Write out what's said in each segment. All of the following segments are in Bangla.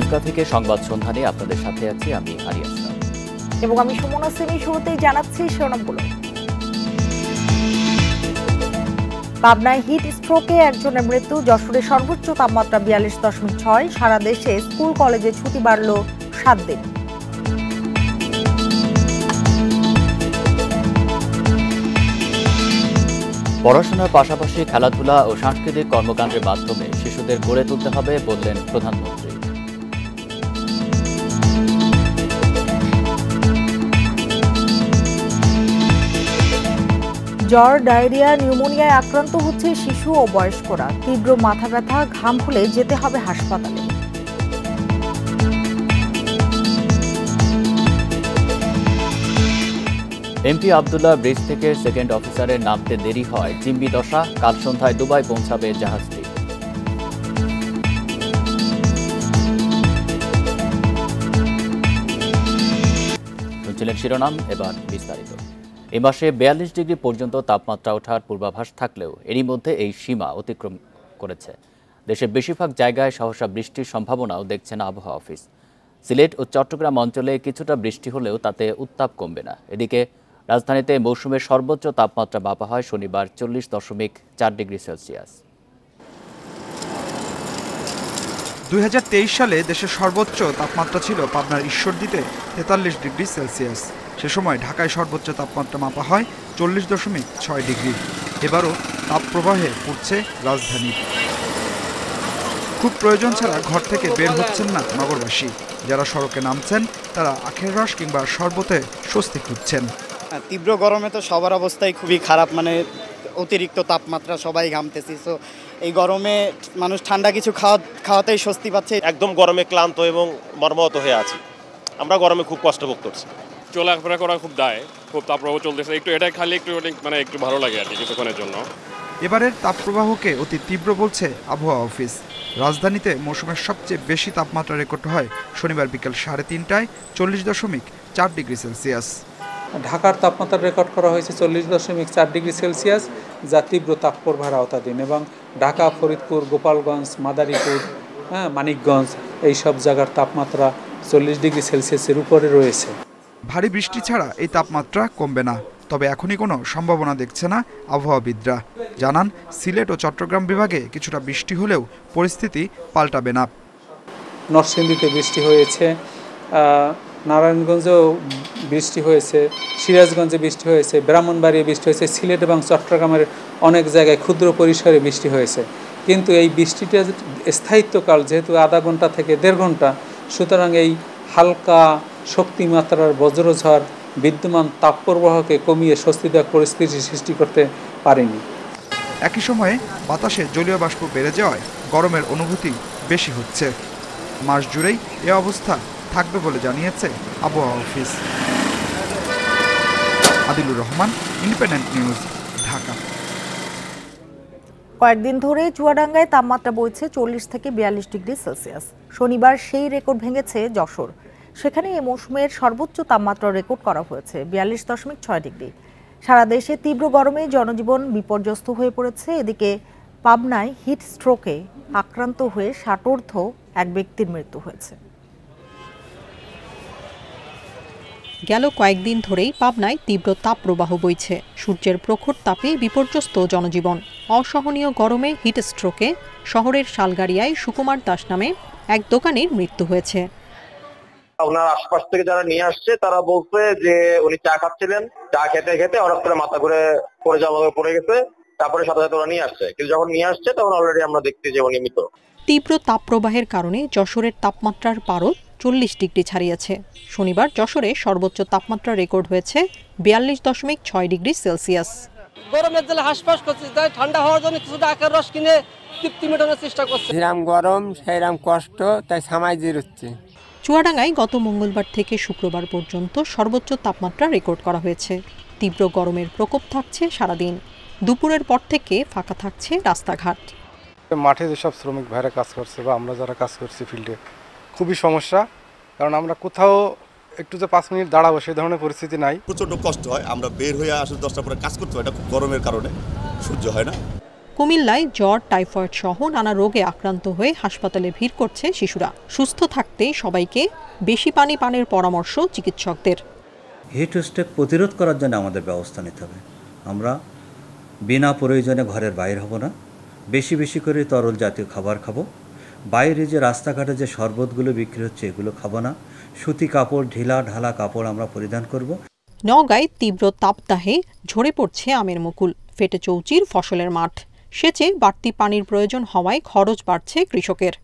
জেদ্দা থেকে সংবাদ সন্ধানে আপনাদের সাথে আছি আমি আরিয়া এবং আমি সুমনা সেমি শুরুতেই জানাচ্ছি শিরোনামগুলো পাবনায় হিট স্ট্রোকে একজনের মৃত্যু যশোরে সর্বোচ্চ তাপমাত্রা বিয়াল্লিশ দশমিক ছয় সারা দেশে স্কুল কলেজে ছুটি বাড়ল সাত দিন পড়াশোনার পাশাপাশি খেলাধুলা ও সাংস্কৃতিক কর্মকাণ্ডের মাধ্যমে শিশুদের গড়ে তুলতে হবে বললেন প্রধানমন্ত্রী জ্বর ডায়রিয়া নিউমোনিয়ায় আক্রান্ত হচ্ছে শিশু ও বয়স্করা তীব্র মাথা ব্যথা ঘাম হলে যেতে হবে হাসপাতালে এমপি আবদুল্লাহ ব্রিজ থেকে সেকেন্ড অফিসারের নামতে দেরি হয় চিম্বি দশা কাল সন্ধ্যায় দুবাই পৌঁছাবে জাহাজটি শুনছিলেন শিরোনাম এবার বিস্তারিত এ মাসে বিয়াল্লিশ ডিগ্রি পর্যন্ত তাপমাত্রা ওঠার পূর্বাভাস থাকলেও এরই মধ্যে এই সীমা অতিক্রম করেছে দেশের বেশিরভাগ জায়গায় সহসা বৃষ্টির সম্ভাবনাও দেখছেন আবহাওয়া অফিস সিলেট ও চট্টগ্রাম অঞ্চলে কিছুটা বৃষ্টি হলেও তাতে উত্তাপ কমবে না এদিকে রাজধানীতে মৌসুমের সর্বোচ্চ তাপমাত্রা বাপা হয় শনিবার চল্লিশ দশমিক চার ডিগ্রি সেলসিয়াস দুই সালে দেশের সর্বোচ্চ তাপমাত্রা ছিল পাবনার ঈশ্বরদীতে তেতাল্লিশ ডিগ্রি সেলসিয়াস সে সময় ঢাকায় সর্বোচ্চ তাপমাত্রা মাপা হয় চল্লিশ দশমিক ছয় ডিগ্রি এবারও তাপপ্রবাহে পড়ছে রাজধানী খুব প্রয়োজন ছাড়া ঘর থেকে বের হচ্ছেন না নগরবাসী যারা সড়কে নামছেন তারা আখের রস কিংবা শরবতে স্বস্তি খুঁজছেন হ্যাঁ, তীব্র গরমে তো সবার অবস্থাই খুবই খারাপ মানে অতিরিক্ত তাপমাত্রা সবাই ঘামতেছি তো এই গরমে মানুষ ঠান্ডা কিছু খাওয়া খাওয়াতেই স্বস্তি পাচ্ছে একদম গরমে ক্লান্ত এবং মর্মাহত হয়ে আছি আমরা গরমে খুব কষ্ট ভোগ করছি চলাফেরা করা খুব দায় খুব তাপপ্রবাহ চলতেছে একটু এটাই খালি একটু মানে একটু ভালো লাগে আর কি কিছুক্ষণের জন্য এবারের তাপপ্রবাহকে অতি তীব্র বলছে আবহাওয়া অফিস রাজধানীতে মৌসুমের সবচেয়ে বেশি তাপমাত্রা রেকর্ড হয় শনিবার বিকেল সাড়ে তিনটায় চল্লিশ দশমিক চার ডিগ্রি সেলসিয়াস ঢাকার তাপমাত্রা রেকর্ড করা হয়েছে চল্লিশ দশমিক চার ডিগ্রি সেলসিয়াস যা তীব্র তাৎপর্ভার আওতাধীন এবং ঢাকা ফরিদপুর গোপালগঞ্জ মাদারীপুর হ্যাঁ মানিকগঞ্জ এইসব জায়গার তাপমাত্রা চল্লিশ ডিগ্রি সেলসিয়াসের উপরে রয়েছে ভারী বৃষ্টি ছাড়া এই তাপমাত্রা কমবে না তবে এখনই কোনো সম্ভাবনা দেখছে না আবহাওয়াবিদরা জানান সিলেট ও চট্টগ্রাম বিভাগে কিছুটা বৃষ্টি হলেও পরিস্থিতি পাল্টাবে না নরসিংদীতে বৃষ্টি হয়েছে নারায়ণগঞ্জেও বৃষ্টি হয়েছে সিরাজগঞ্জে বৃষ্টি হয়েছে ব্রাহ্মণবাড়িয়ে বৃষ্টি হয়েছে সিলেট এবং চট্টগ্রামের অনেক জায়গায় ক্ষুদ্র পরিসরে বৃষ্টি হয়েছে কিন্তু এই বৃষ্টিটা স্থায়িত্বকাল যেহেতু আধা ঘন্টা থেকে দেড় ঘন্টা সুতরাং এই হালকা শক্তিমাত্রার বজ্রঝড় বিদ্যমান তাপপ্রবাহকে কমিয়ে স্বস্তিদায়ক পরিস্থিতি সৃষ্টি করতে পারেনি একই সময়ে বাতাসে জলীয় বাষ্প বেড়ে যাওয়ায় গরমের অনুভূতি বেশি হচ্ছে মাস জুড়েই এ অবস্থা থাকবে বলে জানিয়েছে আবহাওয়া office Adilur Rahman independent news Dhaka কয়েকদিন ধরে চুয়াডাঙ্গায় তাপমাত্রা বইছে চল্লিশ থেকে বিয়াল্লিশ ডিগ্রি সেলসিয়াস শনিবার সেই রেকর্ড ভেঙেছে যশোর সেখানে এ মৌসুমের সর্বোচ্চ তাপমাত্রা রেকর্ড করা হয়েছে বিয়াল্লিশ দশমিক ছয় ডিগ্রি সারা দেশে তীব্র গরমে জনজীবন বিপর্যস্ত হয়ে পড়েছে এদিকে পাবনায় হিট স্ট্রোকে আক্রান্ত হয়ে ষাটোর্ধ এক ব্যক্তির মৃত্যু হয়েছে গেল কয়েকদিন ধরেই পাবনায় তীব্র তাপপ্রবাহ বইছে সূর্যের প্রখর তাপে বিপর্যস্ত জনজীবন অসহনীয় গরমে হিটস্ট্রোকে শহরের শালগাড়িয়ায় সুকুমার দাস নামে এক দোকানের মৃত্যু হয়েছে ওনার আশপাশ থেকে যারা নিয়ে আসছে তারা বলছে যে উনি চা খাচ্ছিলেন চা খেতে খেতে হঠাৎ করে মাথা ঘুরে পড়ে যাওয়া পড়ে গেছে তারপরে সাথে সাথে ওরা নিয়ে আসছে কিন্তু যখন নিয়ে আসছে তখন অলরেডি আমরা দেখছি যে উনি মৃত তীব্র তাপপ্রবাহের কারণে যশোরের তাপমাত্রার পারদ চল্লিশ ডিগ্রি ছাড়িয়েছে শনিবার যশোরে সর্বোচ্চ তাপমাত্রা রেকর্ড হয়েছে বিয়াল্লিশ দশমিক ছয় ডিগ্রি সেলসিয়াস গরমের জেলে হাসপাস করছি তাই ঠান্ডা হওয়ার জন্য কিছুটা আকার রস কিনে তৃপ্তি মেটানোর চেষ্টা করছি রাম গরম সেইরাম কষ্ট তাই সামাই জিরুচ্ছে চুয়াডাঙ্গায় গত মঙ্গলবার থেকে শুক্রবার পর্যন্ত সর্বোচ্চ তাপমাত্রা রেকর্ড করা হয়েছে তীব্র গরমের প্রকোপ থাকছে সারাদিন দুপুরের পর থেকে ফাঁকা থাকছে রাস্তাঘাট মাঠে যেসব শ্রমিক ভাইরা কাজ করছে বা আমরা যারা কাজ করছি ফিল্ডে খুবই সমস্যা কারণ আমরা কোথাও একটু যে পাঁচ মিনিট দাঁড়াবো সেই ধরনের পরিস্থিতি নাই প্রচণ্ড কষ্ট হয় আমরা বের হয়ে আসলে দশটা পরে কাজ করতে হয় এটা খুব গরমের কারণে সহ্য হয় না কুমিল্লায় জ্বর টাইফয়েড সহ নানা রোগে আক্রান্ত হয়ে হাসপাতালে ভিড় করছে শিশুরা সুস্থ থাকতে সবাইকে বেশি পানি পানের পরামর্শ চিকিৎসকদের হিট স্টেপ প্রতিরোধ করার জন্য আমাদের ব্যবস্থা নিতে হবে আমরা বিনা প্রয়োজনে ঘরের বাইর হব না বেশি বেশি করে তরল জাতীয় খাবার খাবো বাইরে যে রাস্তাঘাটে যে শরবতগুলো বিক্রি হচ্ছে এগুলো খাবো না সুতি কাপড় ঢিলা ঢালা কাপড় আমরা পরিধান করব নগায় তীব্র তাপদাহে ঝরে পড়ছে আমের মুকুল ফেটে চৌচির ফসলের মাঠ সেচে বাড়তি পানির প্রয়োজন হওয়ায় খরচ বাড়ছে কৃষকের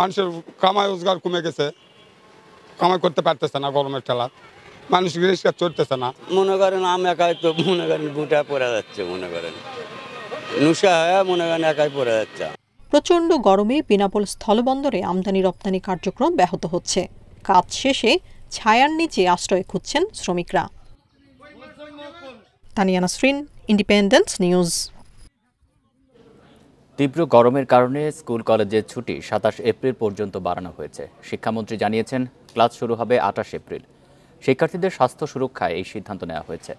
মানুষের কামায় রোজগার কমে গেছে কামাই করতে পারতেছে না গরমের ঠেলা মানুষ রিক্সা চড়তেছে না মনে করেন আম একাই তো মনে করেন বুটা পড়া যাচ্ছে মনে করেন নুসা হয়ে মনে করেন একাই পড়া যাচ্ছে প্রচণ্ড গরমে বেনাপোল স্থলবন্দরে আমদানি রপ্তানি কার্যক্রম ব্যাহত হচ্ছে কাজ শেষে ছায়ার নিচে আশ্রয় খুঁজছেন শ্রমিকরা তানিয়ানা শ্রীন ইন্ডিপেন্ডেন্স নিউজ তীব্র গরমের কারণে স্কুল কলেজের ছুটি সাতাশ এপ্রিল পর্যন্ত বাড়ানো হয়েছে শিক্ষামন্ত্রী জানিয়েছেন ক্লাস শুরু হবে আঠাশ এপ্রিল শিক্ষার্থীদের স্বাস্থ্য সুরক্ষায় এই সিদ্ধান্ত নেওয়া হয়েছে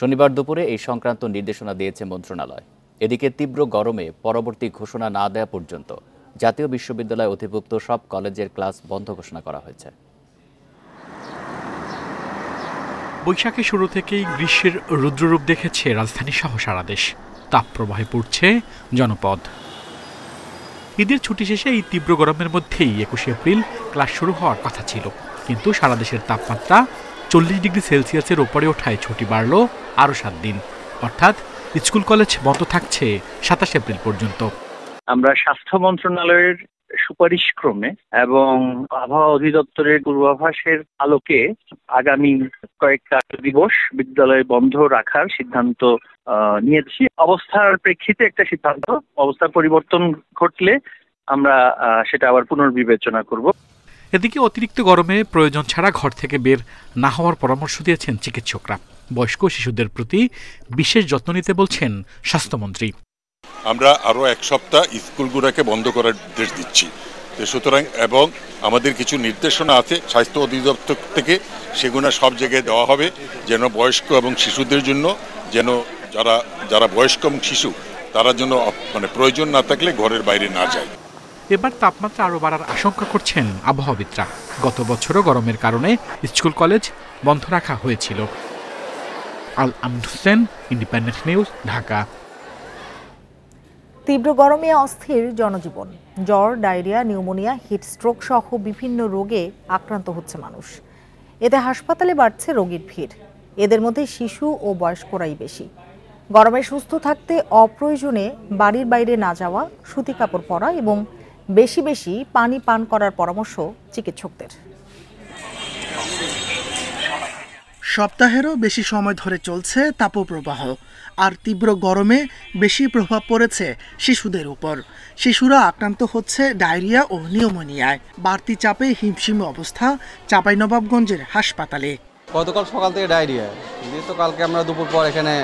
শনিবার দুপুরে এই সংক্রান্ত নির্দেশনা দিয়েছে মন্ত্রণালয় এদিকে তীব্র গরমে পরবর্তী ঘোষণা না দেওয়া পর্যন্ত জাতীয় বিশ্ববিদ্যালয় অধিভুক্ত সব কলেজের ক্লাস বন্ধ ঘোষণা করা হয়েছে বৈশাখে শুরু থেকেই গ্রীষ্মের রুদ্ররূপ দেখেছে রাজধানী সহ সারা দেশ তাপপ্রবাহে পড়ছে জনপদ ঈদের ছুটি শেষে এই তীব্র গরমের মধ্যেই একুশে এপ্রিল ক্লাস শুরু হওয়ার কথা ছিল কিন্তু সারা দেশের তাপমাত্রা চল্লিশ ডিগ্রি সেলসিয়াসের ওপরে ওঠায় ছুটি বাড়ল আরও সাত দিন অর্থাৎ স্কুল কলেজ বন্ধ থাকছে সাতাশ এপ্রিল পর্যন্ত আমরা স্বাস্থ্য মন্ত্রণালয়ের সুপারিশ ক্রমে এবং আবহাওয়া অধিদপ্তরের পূর্বাভাসের আলোকে আগামী কয়েকটা দিবস বিদ্যালয় বন্ধ রাখার সিদ্ধান্ত নিয়েছি অবস্থার প্রেক্ষিতে একটা সিদ্ধান্ত অবস্থার পরিবর্তন ঘটলে আমরা সেটা আবার পুনর্বিবেচনা করব এদিকে অতিরিক্ত গরমে প্রয়োজন ছাড়া ঘর থেকে বের না হওয়ার পরামর্শ দিয়েছেন চিকিৎসকরা বয়স্ক শিশুদের প্রতি বিশেষ যত্ন নিতে বলছেন স্বাস্থ্যমন্ত্রী আমরা আরও এক সপ্তাহ স্কুলগুলোকে বন্ধ করার নির্দেশ দিচ্ছি সুতরাং এবং আমাদের কিছু নির্দেশনা আছে স্বাস্থ্য অধিদপ্তর থেকে সেগুলো সব জায়গায় দেওয়া হবে যেন বয়স্ক এবং শিশুদের জন্য যেন যারা যারা বয়স্ক এবং শিশু তারা জন্য মানে প্রয়োজন না থাকলে ঘরের বাইরে না যায় এবার তাপমাত্রা আরও বাড়ার আশঙ্কা করছেন আবহাওয়াবিদরা গত বছরও গরমের কারণে স্কুল কলেজ বন্ধ রাখা হয়েছিল আল আমন হোসেন ইন্ডিপেন্ডেন্ট নিউজ ঢাকা তীব্র গরমে অস্থির জনজীবন জ্বর ডায়রিয়া নিউমোনিয়া হিট স্ট্রোক সহ বিভিন্ন রোগে আক্রান্ত হচ্ছে মানুষ এতে হাসপাতালে বাড়ছে রোগীর ভিড় এদের মধ্যে শিশু ও বয়স্করাই বেশি গরমে সুস্থ থাকতে অপ্রয়োজনে বাড়ির বাইরে না যাওয়া সুতি কাপড় পরা এবং বেশি বেশি পানি পান করার পরামর্শ চিকিৎসকদের সপ্তাহেরও বেশি সময় ধরে চলছে তাপপ্রবাহ আর তীব্র গরমে বেশি প্রভাব পড়েছে শিশুদের উপর শিশুরা আক্রান্ত হচ্ছে ডায়রিয়া ও নিউমোনিয়ায় বাড়তি চাপে হিমশিম অবস্থা চাঁপাইনবাবগঞ্জের হাসপাতালে গতকাল সকাল থেকে ডায়রিয়া তো কালকে আমরা দুপুর পর এখানে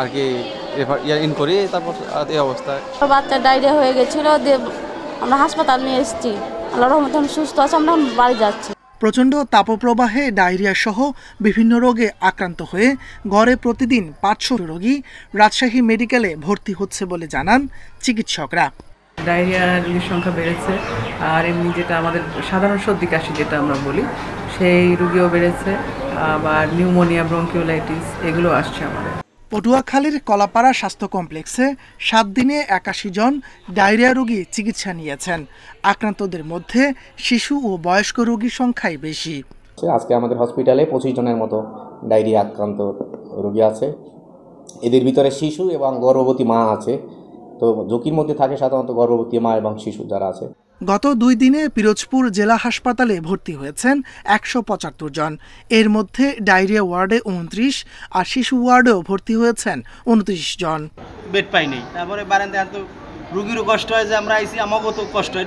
আর কি ইন করি তারপর এই অবস্থায় বাচ্চার ডায়রিয়া হয়ে গেছিলো আমরা হাসপাতাল নিয়ে এসেছি আল্লাহ রহমত সুস্থ আছে আমরা বাড়ি যাচ্ছি প্রচণ্ড তাপপ্রবাহে ডায়রিয়া সহ বিভিন্ন রোগে আক্রান্ত হয়ে ঘরে প্রতিদিন পাঁচশো রোগী রাজশাহী মেডিকেলে ভর্তি হচ্ছে বলে জানান চিকিৎসকরা ডায়রিয়া রোগীর সংখ্যা বেড়েছে আর এমনি যেটা আমাদের সাধারণ সর্দি কাশি যেটা আমরা বলি সেই রুগীও বেড়েছে আবার নিউমোনিয়া ব্রঙ্কিওলাইটিস এগুলো আসছে আমাদের পটুয়াখালীর কলাপাড়া স্বাস্থ্য কমপ্লেক্সে সাত দিনে একাশি জন ডায়রিয়া রোগী চিকিৎসা নিয়েছেন আক্রান্তদের মধ্যে শিশু ও বয়স্ক রোগীর সংখ্যাই বেশি আজকে আমাদের হসপিটালে পঁচিশ জনের মতো ডায়রিয়া আক্রান্ত রোগী আছে এদের ভিতরে শিশু এবং গর্ভবতী মা আছে তো ঝুঁকির মধ্যে থাকে সাধারণত গর্ভবতী মা এবং শিশু যারা আছে গত দুই দিনে পিরোজপুর জেলা হাসপাতালে ভর্তি হয়েছেন একশো পঁচাত্তর জন এর মধ্যে ডায়রিয়া ওয়ার্ডে উনত্রিশ আর শিশু ওয়ার্ডেও ভর্তি হয়েছেন উনত্রিশ জন বেড পাইনি তারপরে রুগীরও কষ্ট হয় যে আমরা আইসি আমাকেও তো কষ্ট হয়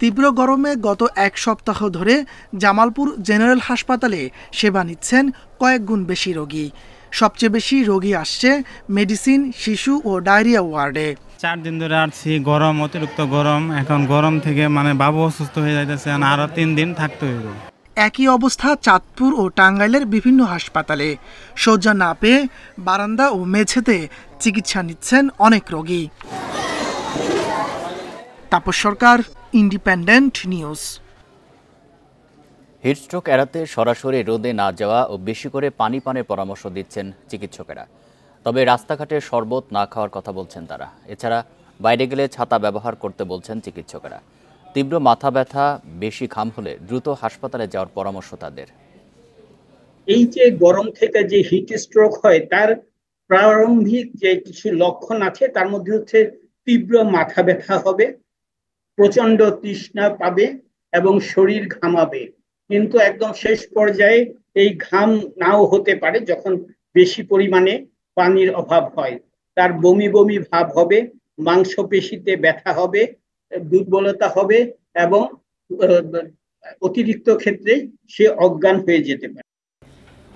তীব্র গরমে গত এক সপ্তাহ ধরে জামালপুর জেনারেল হাসপাতালে সেবা নিচ্ছেন কয়েক গুণ বেশি রোগী সবচেয়ে বেশি রোগী আসছে মেডিসিন শিশু ও ডায়রিয়া ওয়ার্ডে চার দিন ধরে আসছি গরম অতিরিক্ত গরম এখন গরম থেকে মানে বাবু অসুস্থ হয়ে যাইতেছে আরও তিন দিন থাকতে হইব একই অবস্থা চাঁদপুর ও টাঙ্গাইলের বিভিন্ন হাসপাতালে শয্যা না পেয়ে বারান্দা ও মেঝেতে চিকিৎসা নিচ্ছেন অনেক রোগী Tapas Sarkar independent news heatstroke এড়াতে সরাসরি রোদে না যাওয়া ও বেশি করে পানি পানের পরামর্শ দিচ্ছেন চিকিৎসকেরা তবে রাস্তাঘাটে শরবত না খাওয়ার কথা বলছেন তারা এছাড়া বাইরে গেলে ছাতা ব্যবহার করতে বলছেন চিকিৎসকেরা তীব্র মাথা ব্যথা বেশি ঘাম হলে দ্রুত হাসপাতালে যাওয়ার পরামর্শ তাদের এই যে গরম থেকে যে হিট স্ট্রোক হয় তার প্রারম্ভিক যে কিছু লক্ষণ আছে তার মধ্যে হচ্ছে তীব্র মাথা ব্যথা হবে প্রচন্ড তৃষ্ণা পাবে এবং শরীর ঘামাবে কিন্তু একদম শেষ পর্যায়ে এই ঘাম নাও হতে পারে যখন বেশি পরিমাণে পানির অভাব হয় তার বমি বমি ভাব হবে মাংসপেশিতে ব্যথা হবে দুর্বলতা হবে এবং অতিরিক্ত ক্ষেত্রে সে অজ্ঞান হয়ে যেতে পারে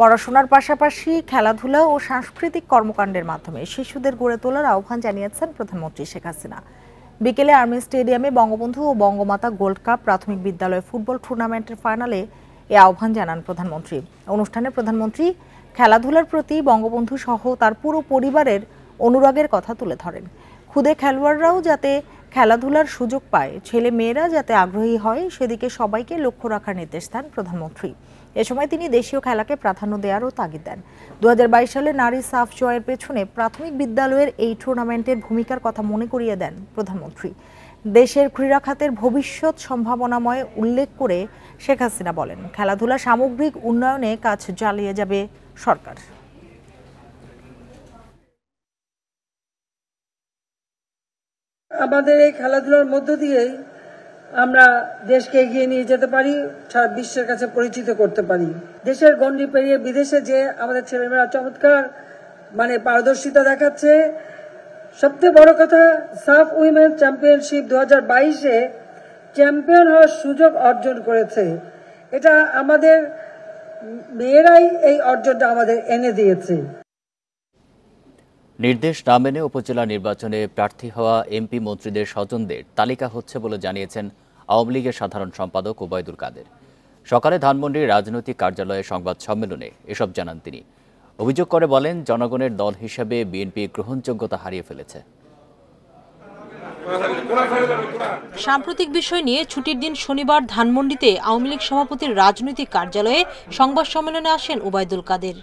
পড়াশোনার পাশাপাশি খেলাধুলা ও সাংস্কৃতিক কর্মকাণ্ডের মাধ্যমে শিশুদের গড়ে তোলার আহ্বান জানিয়েছেন প্রধানমন্ত্রী শেখ হাসিনা বিকেলে আর্মি স্টেডিয়ামে বঙ্গবন্ধু ও বঙ্গমাতা গোল্ড কাপ প্রাথমিক বিদ্যালয় ফুটবল টুর্নামেন্টের ফাইনালে এ আহ্বান জানান প্রধানমন্ত্রী অনুষ্ঠানে প্রধানমন্ত্রী খেলাধুলার প্রতি বঙ্গবন্ধু সহ তার পুরো পরিবারের অনুরাগের কথা তুলে ধরেন খুদে খেলোয়াড়রাও যাতে খেলাধুলার সুযোগ পায় ছেলে মেয়েরা যাতে আগ্রহী হয় সেদিকে সবাইকে লক্ষ্য রাখার নির্দেশ দেন প্রধানমন্ত্রী এ সময় তিনি দেশীয় খেলাকে প্রাধান্য দেওয়ারও তাগিদ দেন দু সালে নারী সাফ জয়ের পেছনে প্রাথমিক বিদ্যালয়ের এই টুর্নামেন্টের ভূমিকার কথা মনে করিয়ে দেন প্রধানমন্ত্রী দেশের ক্রীড়া খাতের ভবিষ্যৎ সম্ভাবনাময় উল্লেখ করে শেখ হাসিনা বলেন খেলাধুলা সামগ্রিক উন্নয়নে কাজ চালিয়ে যাবে সরকার আমাদের এই খেলাধুলার মধ্য দিয়েই আমরা দেশকে এগিয়ে নিয়ে যেতে পারি সারা বিশ্বের কাছে পরিচিত করতে পারি দেশের গণ্ডি পেরিয়ে বিদেশে যে আমাদের ছেলেমেয়েরা চমৎকার মানে পারদর্শিতা দেখাচ্ছে সবচেয়ে বড় কথা সাফ উইমেন চ্যাম্পিয়নশিপ দু হাজার বাইশে চ্যাম্পিয়ন হওয়ার সুযোগ অর্জন করেছে এটা আমাদের মেয়েরাই এই অর্জনটা আমাদের এনে দিয়েছে নির্দেশ না মেনে উপজেলা নির্বাচনে প্রার্থী হওয়া এমপি মন্ত্রীদের স্বজনদের তালিকা হচ্ছে বলে জানিয়েছেন আওয়ামী লীগের সাধারণ সম্পাদক ওবায়দুল কাদের সকালে ধানমন্ডির রাজনৈতিক কার্যালয়ে সংবাদ সম্মেলনে এসব জানান তিনি অভিযোগ করে বলেন জনগণের দল হিসেবে বিএনপি গ্রহণযোগ্যতা হারিয়ে ফেলেছে সাম্প্রতিক বিষয় নিয়ে ছুটির দিন শনিবার ধানমন্ডিতে আওয়ামী লীগ সভাপতির রাজনৈতিক কার্যালয়ে সংবাদ সম্মেলনে আসেন ওবায়দুল কাদের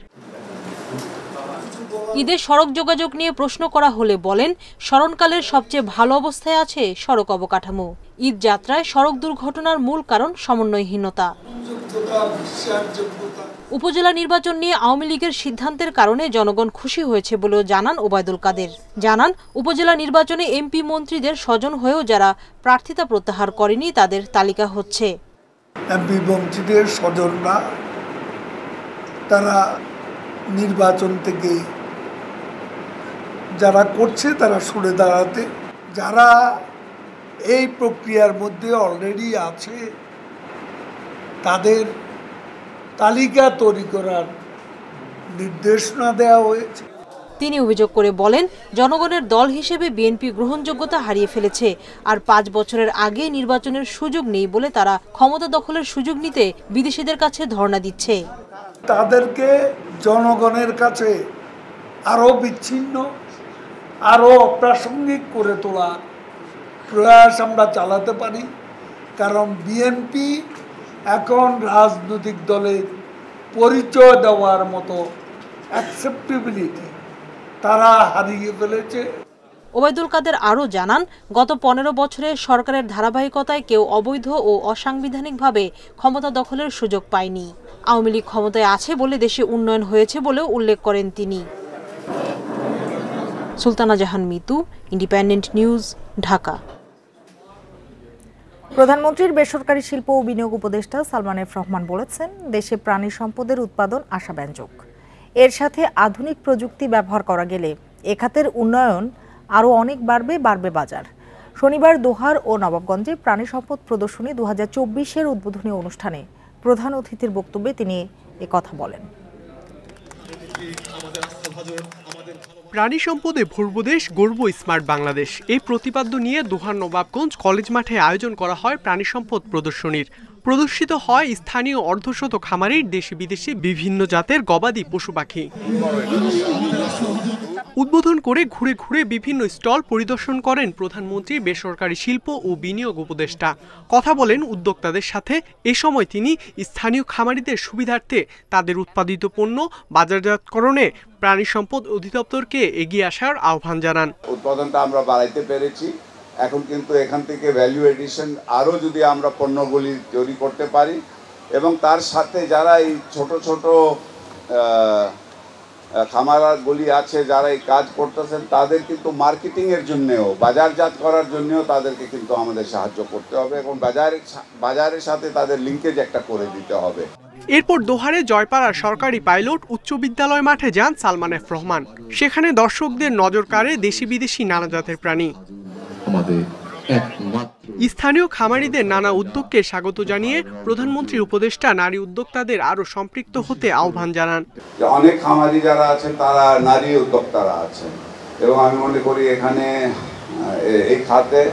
ঈদের সড়ক যোগাযোগ নিয়ে প্রশ্ন করা হলে বলেন স্মরণকালের সবচেয়ে ভালো অবস্থায় আছে সড়ক অবকাঠামো ঈদ যাত্রায় সড়ক দুর্ঘটনার মূল কারণ সমন্বয়হীনতা উপজেলা নির্বাচন নিয়ে আওয়ামী লীগের সিদ্ধান্তের কারণে জনগণ খুশি হয়েছে বলেও জানান ওবায়দুল কাদের জানান উপজেলা নির্বাচনে এমপি মন্ত্রীদের স্বজন হয়েও যারা প্রার্থিতা প্রত্যাহার করেনি তাদের তালিকা হচ্ছে এমপি মন্ত্রীদের স্বজনরা তারা নির্বাচন থেকে যারা করছে তারা সরে দাঁড়াতে যারা এই প্রক্রিয়ার মধ্যে অলরেডি আছে তাদের তালিকা তৈরি করার নির্দেশনা দেওয়া হয়েছে তিনি অভিযোগ করে বলেন জনগণের দল হিসেবে বিএনপি গ্রহণযোগ্যতা হারিয়ে ফেলেছে আর পাঁচ বছরের আগে নির্বাচনের সুযোগ নেই বলে তারা ক্ষমতা দখলের সুযোগ নিতে বিদেশিদের কাছে ধর্ণা দিচ্ছে তাদেরকে জনগণের কাছে আরও বিচ্ছিন্ন আরও প্রাসঙ্গিক করে তোলার প্রয়াস আমরা চালাতে পারি কারণ বিএনপি এখন রাজনৈতিক দলে পরিচয় দেওয়ার মতো অ্যাকসেপ্টেবিলিটি তারা হারিয়ে ফেলেছে ওবায়দুল কাদের আরও জানান গত পনেরো বছরে সরকারের ধারাবাহিকতায় কেউ অবৈধ ও অসাংবিধানিকভাবে ক্ষমতা দখলের সুযোগ পায়নি আওয়ামী লীগ ক্ষমতায় আছে বলে দেশে উন্নয়ন হয়েছে বলেও উল্লেখ করেন তিনি সুলতানা জাহান মিতু ইন্ডিপেন্ডেন্ট নিউজ ঢাকা প্রধানমন্ত্রীর বেসরকারি শিল্প ও বিনিয়োগ উপদেষ্টা সালমান এফ রহমান বলেছেন দেশে প্রাণী সম্পদের উৎপাদন আশাব্যঞ্জক এর সাথে আধুনিক প্রযুক্তি ব্যবহার করা গেলে এ খাতের উন্নয়ন আরও অনেক বাড়বে বাড়বে বাজার শনিবার দোহার ও নবাবগঞ্জে প্রাণী সম্পদ প্রদর্শনী দু হাজার চব্বিশের উদ্বোধনী অনুষ্ঠানে প্রধান অতিথির বক্তব্যে তিনি কথা বলেন প্রাণী সম্পদে ভরব দেশ গর্ব স্মার্ট বাংলাদেশ এই প্রতিপাদ্য নিয়ে দোহার নবাবগঞ্জ কলেজ মাঠে আয়োজন করা হয় প্রাণী সম্পদ প্রদর্শনীর প্রদর্শিত হয় স্থানীয় অর্ধশত খামারের দেশি বিদেশি বিভিন্ন জাতের গবাদি পশু পাখি উদ্বোধন করে ঘুরে ঘুরে বিভিন্ন স্টল পরিদর্শন করেন প্রধানমন্ত্রী বেসরকারি শিল্প ও বিনিয়োগ উপদেষ্টা কথা বলেন উদ্যোক্তাদের সাথে এ সময় তিনি স্থানীয় খামারিদের সুবিধার্থে তাদের উৎপাদিত পণ্য বাজারজাতকরণে প্রাণী সম্পদ অধিদপ্তরকে এগিয়ে আসার আহ্বান জানান উৎপাদনটা আমরা বাড়াইতে পেরেছি এখন কিন্তু এখান থেকে ভ্যালু এডিশন আরও যদি আমরা পণ্যগুলি তৈরি করতে পারি এবং তার সাথে যারা এই ছোট ছোট খামারার গলি আছে যারা এই কাজ করতেছেন তাদের কিন্তু মার্কেটিংয়ের জন্যেও বাজারজাত করার জন্যেও তাদেরকে কিন্তু আমাদের সাহায্য করতে হবে এবং বাজারের বাজারের সাথে তাদের লিঙ্কেজ একটা করে দিতে হবে এরপর দোহারে জয়পাড়ার সরকারি পাইলট উচ্চ বিদ্যালয় মাঠে যান সালমান এফ রহমান সেখানে দর্শকদের নজর কাড়ে দেশি বিদেশি নানা জাতের প্রাণী আমাদের স্থানীয় খামারিদের নানা উদ্যোগকে স্বাগত জানিয়ে প্রধানমন্ত্রীর উপদেষ্টা নারী উদ্যোক্তাদের আরো সম্পৃক্ত হতে আহ্বান জানান অনেক খামারি যারা আছেন তারা নারী উদ্যোক্তারা আছেন এবং আমি মনে করি এখানে এই খাতে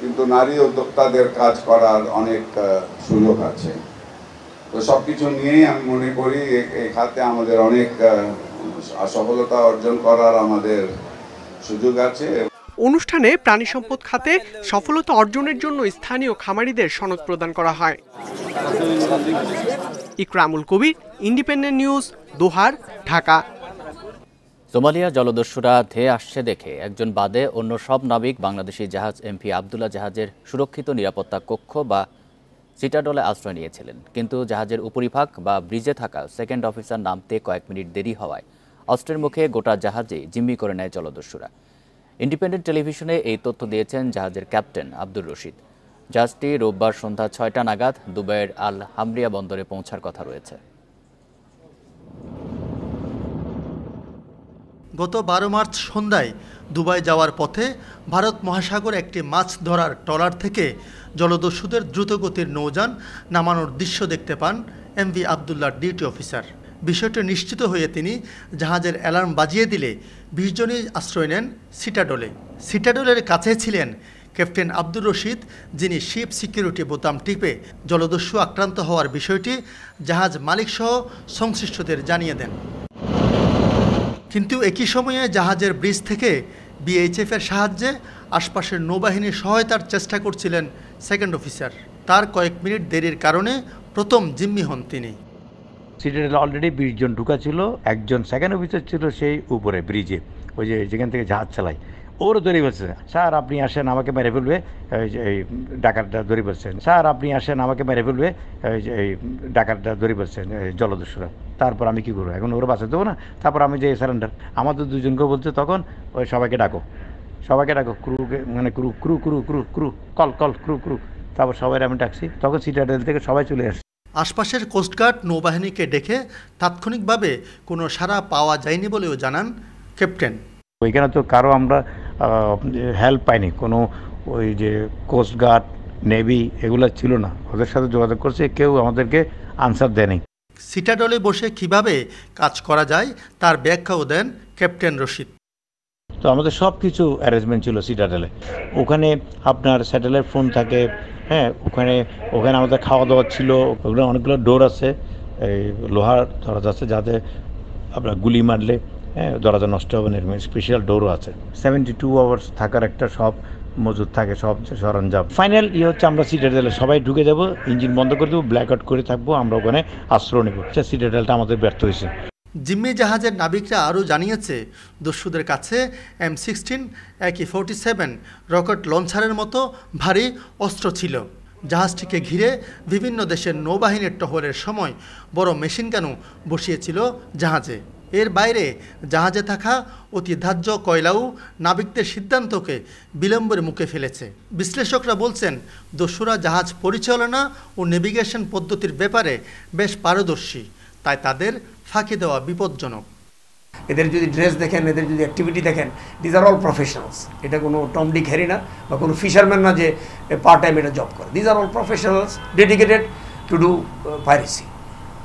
কিন্তু নারী উদ্যোক্তাদের কাজ করার অনেক সুযোগ আছে তো সব কিছু নিয়েই আমি মনে করি এই খাতে আমাদের অনেক সফলতা অর্জন করার আমাদের সুযোগ আছে অনুষ্ঠানে প্রাণী সম্পদ খাতে সফলতা অর্জনের জন্য স্থানীয় খামারিদের সনদ প্রদান করা হয় Ikramul Kabir independent news Dohar Dhaka Somalia জলদস্যুরা ধেয়ে আসছে দেখে একজন বাদে অন্য সব নাবিক বাংলাদেশি জাহাজ এমপি আবদুল্লা জাহাজের সুরক্ষিত নিরাপত্তা কক্ষ বা সিটাডলে আশ্রয় নিয়েছিলেন কিন্তু জাহাজের উপরিভাগ বা ব্রিজে থাকা সেকেন্ড অফিসার নামতে কয়েক মিনিট দেরি হওয়ায় অস্ত্রের মুখে গোটা জাহাজে জিম্মি করে নেয় জলদস্যুরা ইন্ডিপেন্ডেন্ট টেলিভিশনে এই তথ্য দিয়েছেন জাহাজের ক্যাপ্টেন আব্দুর রশিদ জাহাজটি রোববার সন্ধ্যা ছয়টা নাগাদ দুবাইয়ের আল হামরিয়া বন্দরে পৌঁছার কথা রয়েছে গত বারো মার্চ সন্ধ্যায় দুবাই যাওয়ার পথে ভারত মহাসাগর একটি মাছ ধরার ট্রলার থেকে জলদস্যুদের দ্রুতগতির নৌযান নামানোর দৃশ্য দেখতে পান এমভি আবদুল্লার ডিউটি অফিসার বিষয়টি নিশ্চিত হয়ে তিনি জাহাজের অ্যালার্ম বাজিয়ে দিলে বিশজনই আশ্রয় নেন সিটাডোলে সিটাডোলের কাছে ছিলেন ক্যাপ্টেন আব্দুর রশিদ যিনি শিপ সিকিউরিটি বোতাম টিপে জলদস্যু আক্রান্ত হওয়ার বিষয়টি জাহাজ মালিকসহ সংশ্লিষ্টদের জানিয়ে দেন কিন্তু একই সময়ে জাহাজের ব্রিজ থেকে বিএইচএফের সাহায্যে আশপাশের নৌবাহিনীর সহায়তার চেষ্টা করছিলেন সেকেন্ড অফিসার তার কয়েক মিনিট দেরির কারণে প্রথম জিম্মি হন তিনি সিটাডেলে অলরেডি বিশজন ঢুকা ছিল একজন সেকেন্ড অফিসার ছিল সেই উপরে ব্রিজে ওই যে যেখান থেকে জাহাজ চালায় ওরও ধরে বলছে স্যার আপনি আসেন আমাকে মেরে ফেলবে এই ডাকাতটা ধরে বলছেন স্যার আপনি আসেন আমাকে মেরে ফেলবে এই ডাকাতটা ধরে বলছেন জলদস্যুরা তারপর আমি কী করবো এখন ওর বাসা দেবো না তারপর আমি যে সারেন্ডার আমাদের দুজনকে বলছে তখন ওই সবাইকে ডাকো সবাইকে ডাকো ক্রুকে মানে crew crew crew crew crew call call crew crew তারপর সবাই আমি ডাকছি তখন সিটাডেল থেকে সবাই চলে আসছে আশপাশের কোস্টগার্ড নৌবাহিনীকে ডেকে তাৎক্ষণিকভাবে কোনো সাড়া পাওয়া যায়নি বলেও জানান ক্যাপ্টেন ওইখানে তো কারো আমরা হেল্প পাইনি কোনো ওই যে কোস্টগার্ড নেভি এগুলো ছিল না ওদের সাথে যোগাযোগ করছে কেউ আমাদেরকে আনসার দেয়নি সিটাডলে বসে কিভাবে কাজ করা যায় তার ব্যাখ্যাও দেন ক্যাপ্টেন রশিদ তো আমাদের সব কিছু অ্যারেঞ্জমেন্ট ছিল সিটাডেলে ওখানে আপনার স্যাটেলাইট ফোন থাকে হ্যাঁ ওখানে ওখানে আমাদের খাওয়া দাওয়া ছিল ওগুলো অনেকগুলো ডোর আছে এই লোহার দরজা আছে যাতে আপনার গুলি মারলে হ্যাঁ দরজা নষ্ট হবে না স্পেশাল ডোরও আছে সেভেন্টি টু আওয়ার্স থাকার একটা সব মজুদ থাকে সব সরঞ্জাম ফাইনাল ইয়ে হচ্ছে আমরা সিটাডেলে সবাই ঢুকে যাবো ইঞ্জিন বন্ধ করে দেবো ব্ল্যাক আউট করে থাকবো আমরা ওখানে আশ্রয় নেবো সিটাডেলটা আচ্ছা, আমাদের ব্যর্থ হয়েছে জিম্মি জাহাজের নাবিকরা আরও জানিয়েছে দস্যুদের কাছে M sixteen AK forty seven rocket লঞ্চারের মতো ভারী অস্ত্র ছিল জাহাজটিকে ঘিরে বিভিন্ন দেশের নৌবাহিনীর টহলের সময় বড় মেশিনগানও বসিয়েছিল জাহাজে এর বাইরে জাহাজে থাকা অতি ধার্য কয়লাও নাবিকদের সিদ্ধান্তকে বিলম্বের মুখে ফেলেছে বিশ্লেষকরা বলছেন দস্যুরা জাহাজ পরিচালনা ও নেভিগেশন পদ্ধতির ব্যাপারে বেশ পারদর্শী তাই তাদের ফাঁকি দেওয়া বিপজ্জনক এদের যদি ড্রেস দেখেন এদের যদি অ্যাক্টিভিটি দেখেন দিজ আর অল প্রফেশনালস এটা কোনো টমডি হ্যারি না বা কোনো ফিশারম্যান না যে পার্ট টাইম এটা জব করে these are all professionals dedicated to do piracy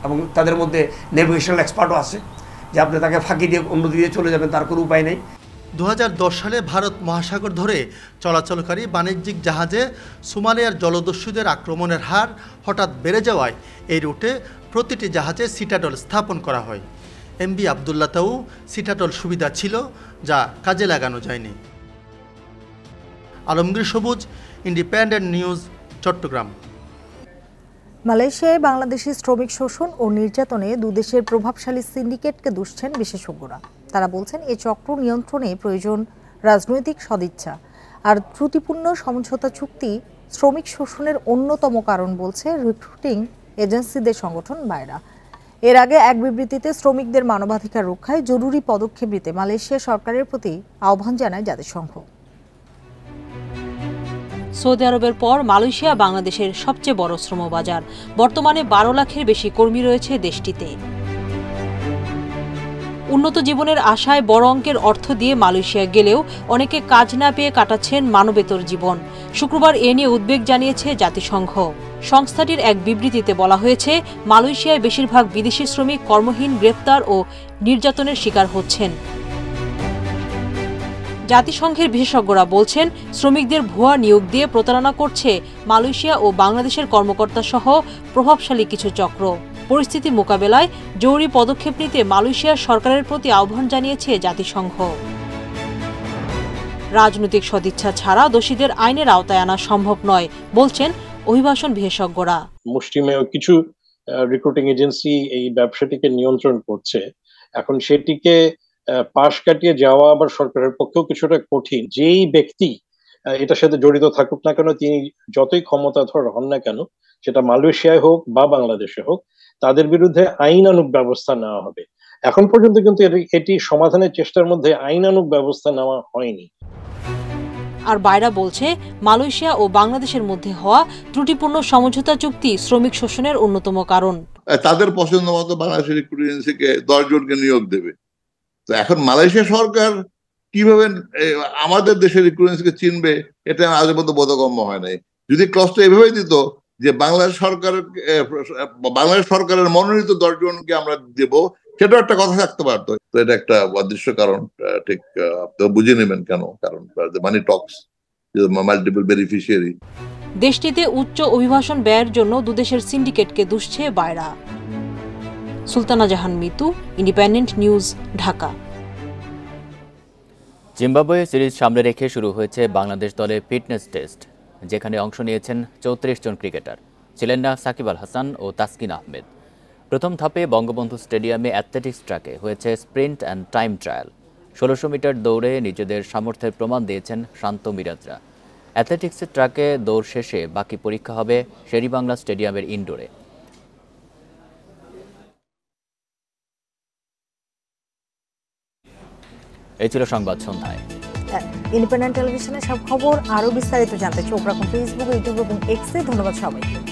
এবং তাদের মধ্যে নেভিগেশনাল এক্সপার্টও আছে যে আপনি তাকে ফাঁকি দিয়ে অন্য দিয়ে চলে যাবেন তার কোনো উপায় নেই দু সালে ভারত মহাসাগর ধরে চলাচলকারী বাণিজ্যিক জাহাজে সোমালিয়ার জলদস্যুদের আক্রমণের হার হঠাৎ বেড়ে যাওয়ায় এই রুটে প্রতিটি জাহাজে সিটাডল স্থাপন করা হয় এমবি আবদুল্লাতেও সিটাডল সুবিধা ছিল যা কাজে লাগানো যায়নি আলমগীর সবুজ ইন্ডিপেন্ডেন্ট নিউজ চট্টগ্রাম মালয়েশিয়ায় বাংলাদেশি শ্রমিক শোষণ ও নির্যাতনে দুদেশের প্রভাবশালী সিন্ডিকেটকে দুষছেন বিশেষজ্ঞরা তারা বলছেন এ চক্র নিয়ন্ত্রণে প্রয়োজন রাজনৈতিক সদিচ্ছা আর ত্রুটিপূর্ণ সমঝোতা চুক্তি শ্রমিক শোষণের অন্যতম কারণ বলছে রিক্রুটিং এজেন্সিদের সংগঠন বাইরা এর আগে এক বিবৃতিতে শ্রমিকদের মানবাধিকার রক্ষায় জরুরি পদক্ষেপ নিতে মালয়েশিয়া সরকারের প্রতি আহ্বান জানায় জাতিসংঘ সৌদি আরবের পর মালয়েশিয়া বাংলাদেশের সবচেয়ে বড় শ্রমবাজার বর্তমানে বারো লাখের বেশি কর্মী রয়েছে দেশটিতে উন্নত জীবনের আশায় বড় অঙ্কের অর্থ দিয়ে মালয়েশিয়া গেলেও অনেকে কাজ না পেয়ে কাটাচ্ছেন মানবেতর জীবন শুক্রবার এ নিয়ে উদ্বেগ জানিয়েছে জাতিসংঘ সংস্থাটির এক বিবৃতিতে বলা হয়েছে মালয়েশিয়ায় বেশিরভাগ বিদেশি শ্রমিক কর্মহীন গ্রেপ্তার ও নির্যাতনের শিকার হচ্ছেন জাতিসংঘের বিশেষজ্ঞরা বলছেন শ্রমিকদের ভুয়া নিয়োগ দিয়ে প্রতারণা করছে মালয়েশিয়া ও বাংলাদেশের কর্মকর্তা সহ প্রভাবশালী কিছু চক্র পরিস্থিতি মোকাবেলায় জরুরি পদক্ষেপ নিতে মালয়েশিয়ার সরকারের প্রতি আহ্বান জানিয়েছে জাতিসংঘ রাজনৈতিক সদিচ্ছা ছাড়া দোষীদের আইনের আওতায় আনা সম্ভব নয় বলছেন অভিবাসন বিশেষজ্ঞরা মুষ্টিমেয় কিছু রিক্রুটিং এজেন্সি এই ব্যবসাটিকে নিয়ন্ত্রণ করছে এখন সেটিকে পাশ কাটিয়ে যাওয়া আবার সরকারের পক্ষেও কিছুটা কঠিন যেই ব্যক্তি এটার সাথে জড়িত থাকুক না কেন তিনি যতই ক্ষমতাধর হন না কেন সেটা মালয়েশিয়ায় হোক বা বাংলাদেশে হোক তাদের বিরুদ্ধে আইনানুক ব্যবস্থা নেওয়া হবে এখন পর্যন্ত কিন্তু এটি সমাধানের চেষ্টার মধ্যে আইনানুক ব্যবস্থা নেওয়া হয়নি আর বাইরা বলছে মালয়েশিয়া ও বাংলাদেশের মধ্যে হওয়া ত্রুটিপূর্ণ সমঝোতা চুক্তি শ্রমিক শোষণের অন্যতম কারণ তাদের পছন্দ মতো বাংলাদেশের রিক্রুট এজেন্সিকে দশ জনকে নিয়োগ দেবে তো এখন মালয়েশিয়া সরকার কিভাবে আমাদের দেশের রিক্রুট এজেন্সিকে চিনবে এটা আজ পর্যন্ত বোধগম্য হয় নাই যদি ক্লসটা এভাবেই দিত যে বাংলা সরকারের বাংলাদেশ সরকারের মনোনীত দশজনকে আমরা দেব সেটাও একটা কথা থাকতে পারতো তো এটা একটা অদৃশ্য কারণ ঠিক আপনি বুঝে নেবেন কেন কারণ মানি টক্স মাল্টিপল বেনিফিশিয়ারি দেশটিতে উচ্চ অভিবাসন ব্যয়ের জন্য দুদেশের সিন্ডিকেটকে দুষছে বাইরা Sultana Jahan Mitu independent news Dhaka Zimbabwe series সামনে রেখে শুরু হয়েছে বাংলাদেশ দলের ফিটনেস টেস্ট যেখানে অংশ নিয়েছেন চৌত্রিশ জন ক্রিকেটার ছিলেন না সাকিব আল হাসান ও তাসকিন আহমেদ প্রথম ধাপে বঙ্গবন্ধু স্টেডিয়ামে অ্যাথলেটিক্স ট্র্যাকে হয়েছে স্প্রিন্ট অ্যান্ড টাইম ট্রায়াল ষোলোশো মিটার দৌড়ে নিজেদের সামর্থ্যের প্রমাণ দিয়েছেন শান্ত মিরাজরা অ্যাথলেটিক্সের ট্র্যাকে দৌড় শেষে বাকি পরীক্ষা হবে শেরিবাংলা স্টেডিয়ামের ইনডোরে এই ছিল সংবাদ সন্ধ্যায় ইন্ডিপেন্ডেন্ট টেলিভিশনের সব খবর আরও বিস্তারিত জানতে চোখ রাখুন ফেসবুক ইউটিউব এবং এক্সে ধন্যবাদ সবাইকে